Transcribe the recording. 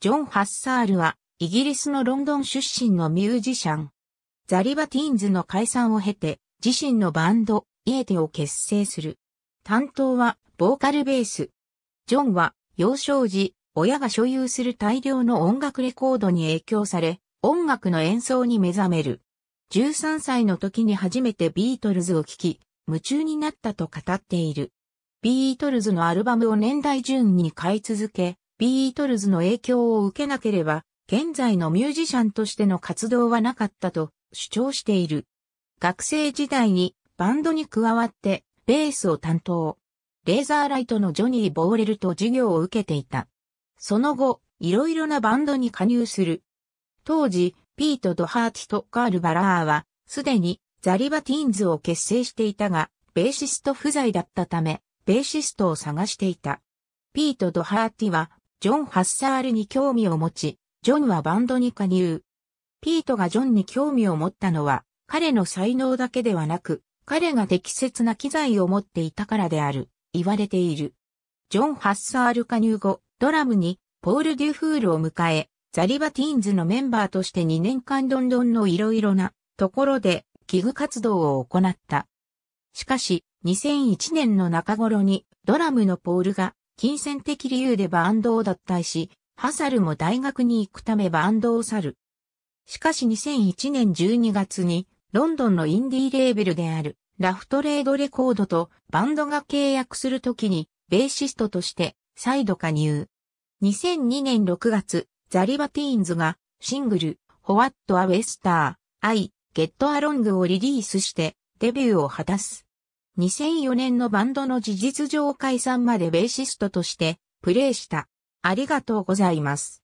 ジョン・ハッサールは、イギリスのロンドン出身のミュージシャン。ザリバティーンズの解散を経て、自身のバンド、イエテを結成する。担当は、ボーカルベース。ジョンは、幼少時、親が所有する大量の音楽レコードに影響され、音楽の演奏に目覚める。13歳の時に初めてビートルズを聴き、夢中になったと語っている。ビートルズのアルバムを年代順に買い続け、ビートルズの影響を受けなければ、現在のミュージシャンとしての活動はなかったと主張している。学生時代にバンドに加わってベースを担当。レーザーライトのジョニー・ボーレルと授業を受けていた。その後、いろいろなバンドに加入する。当時、ピート・ドハーティとカール・バラーは、すでにザリバティーンズを結成していたが、ベーシスト不在だったため、ベーシストを探していた。ピート・ドハーティは、ジョン・ハッサールに興味を持ち、ジョンはバンドに加入。ピートがジョンに興味を持ったのは、彼の才能だけではなく、彼が適切な機材を持っていたからである、言われている。ジョン・ハッサール加入後、ドラムにポール・デュフールを迎え、ザリバティーンズのメンバーとして2年間ロンドンのいろいろなところで器具活動を行った。しかし、2001年の中頃にドラムのポールが金銭的理由でバンドを脱退し、ハサルも大学に行くためバンドを去る。しかし2001年12月に、ロンドンのインディーレーベルである、ラフトレードレコードとバンドが契約するときに、ベーシストとして再度加入。2002年6月、ザリバティーンズがシングル、ホワット・ア・ウェスター、アイ・ゲット・アロングをリリースしてデビューを果たす。2004年のバンドの事実上解散までベーシストとしてプレーした。ありがとうございます。